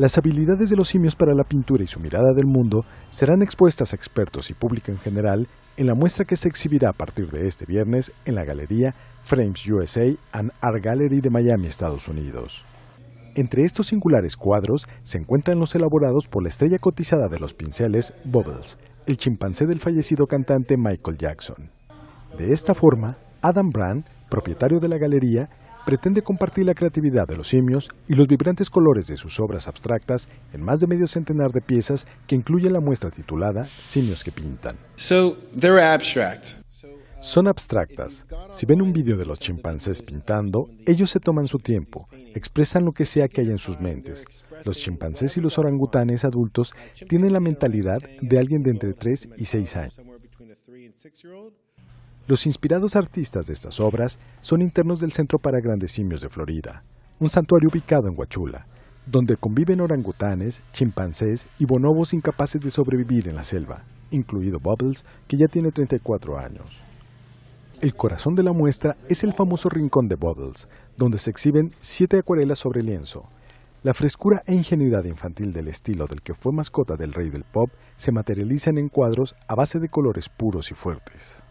Las habilidades de los simios para la pintura y su mirada del mundo serán expuestas a expertos y público en general en la muestra que se exhibirá a partir de este viernes en la galería Frames USA and Art Gallery de Miami, Estados Unidos. Entre estos singulares cuadros se encuentran los elaborados por la estrella cotizada de los pinceles Bubbles, el chimpancé del fallecido cantante Michael Jackson. De esta forma, Adam Brand, propietario de la galería, pretende compartir la creatividad de los simios y los vibrantes colores de sus obras abstractas en más de medio centenar de piezas que incluye la muestra titulada Simios que pintan. Son abstractas. Si ven un vídeo de los chimpancés pintando, ellos se toman su tiempo, expresan lo que sea que haya en sus mentes. Los chimpancés y los orangutanes adultos tienen la mentalidad de alguien de entre 3 y 6 años. Los inspirados artistas de estas obras son internos del Centro para Grandes Simios de Florida, un santuario ubicado en Huachula, donde conviven orangutanes, chimpancés y bonobos incapaces de sobrevivir en la selva, incluido Bubbles, que ya tiene 34 años. El corazón de la muestra es el famoso rincón de Bubbles, donde se exhiben siete acuarelas sobre lienzo. La frescura e ingenuidad infantil del estilo del que fue mascota del rey del pop se materializan en cuadros a base de colores puros y fuertes.